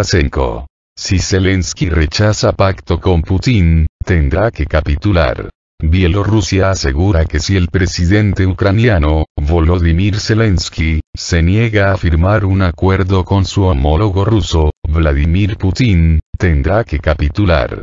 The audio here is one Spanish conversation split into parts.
Si Zelensky rechaza pacto con Putin, tendrá que capitular. Bielorrusia asegura que si el presidente ucraniano, Volodymyr Zelensky, se niega a firmar un acuerdo con su homólogo ruso, Vladimir Putin, tendrá que capitular.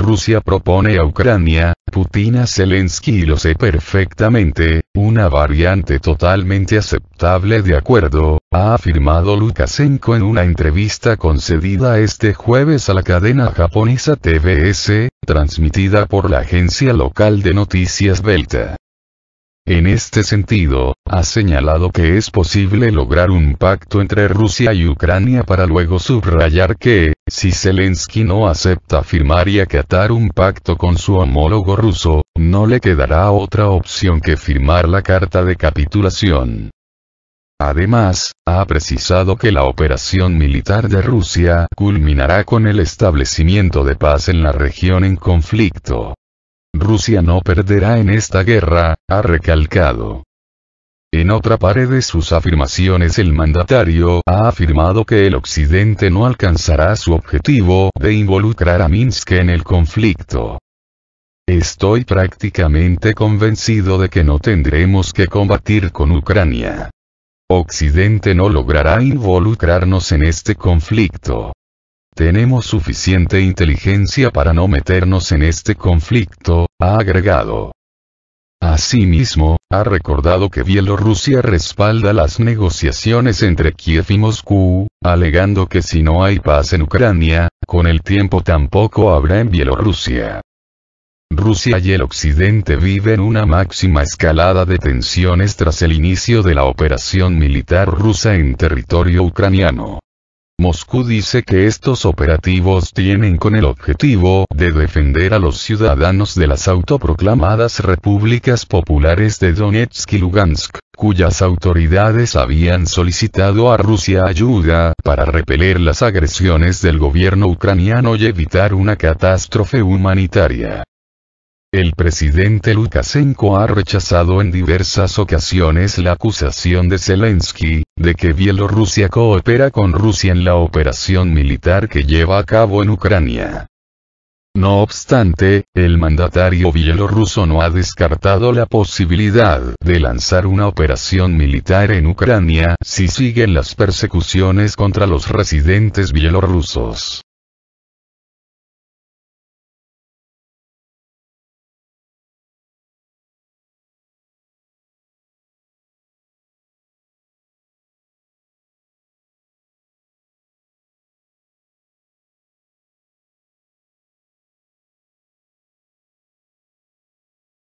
Rusia propone a Ucrania, Putin a Zelensky y lo sé perfectamente, una variante totalmente aceptable de acuerdo, ha afirmado Lukashenko en una entrevista concedida este jueves a la cadena japonesa TBS, transmitida por la agencia local de noticias Belta. En este sentido, ha señalado que es posible lograr un pacto entre Rusia y Ucrania para luego subrayar que, si Zelensky no acepta firmar y acatar un pacto con su homólogo ruso, no le quedará otra opción que firmar la carta de capitulación. Además, ha precisado que la operación militar de Rusia culminará con el establecimiento de paz en la región en conflicto. Rusia no perderá en esta guerra, ha recalcado. En otra pared de sus afirmaciones el mandatario ha afirmado que el Occidente no alcanzará su objetivo de involucrar a Minsk en el conflicto. Estoy prácticamente convencido de que no tendremos que combatir con Ucrania. Occidente no logrará involucrarnos en este conflicto. Tenemos suficiente inteligencia para no meternos en este conflicto, ha agregado. Asimismo, ha recordado que Bielorrusia respalda las negociaciones entre Kiev y Moscú, alegando que si no hay paz en Ucrania, con el tiempo tampoco habrá en Bielorrusia. Rusia y el Occidente viven una máxima escalada de tensiones tras el inicio de la operación militar rusa en territorio ucraniano. Moscú dice que estos operativos tienen con el objetivo de defender a los ciudadanos de las autoproclamadas repúblicas populares de Donetsk y Lugansk, cuyas autoridades habían solicitado a Rusia ayuda para repeler las agresiones del gobierno ucraniano y evitar una catástrofe humanitaria. El presidente Lukashenko ha rechazado en diversas ocasiones la acusación de Zelensky de que Bielorrusia coopera con Rusia en la operación militar que lleva a cabo en Ucrania. No obstante, el mandatario bielorruso no ha descartado la posibilidad de lanzar una operación militar en Ucrania si siguen las persecuciones contra los residentes bielorrusos.